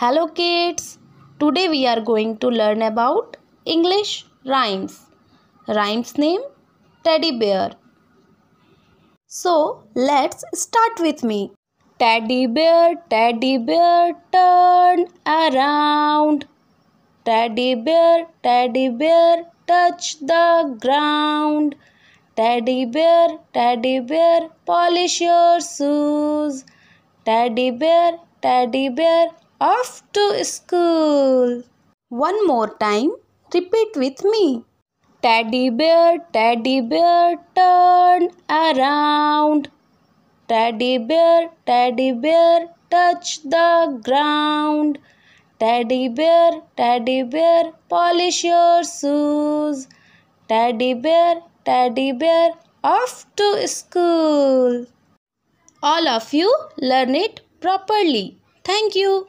Hello kids, today we are going to learn about English rhymes. Rhymes name Teddy Bear. So let's start with me. Teddy bear, teddy bear, turn around. Teddy bear, teddy bear, touch the ground. Teddy bear, teddy bear, polish your shoes. Teddy bear, teddy bear, off to school. One more time, repeat with me. Teddy bear, teddy bear, turn around. Teddy bear, teddy bear, touch the ground. Teddy bear, teddy bear, polish your shoes. Teddy bear, teddy bear, off to school. All of you learn it properly. Thank you.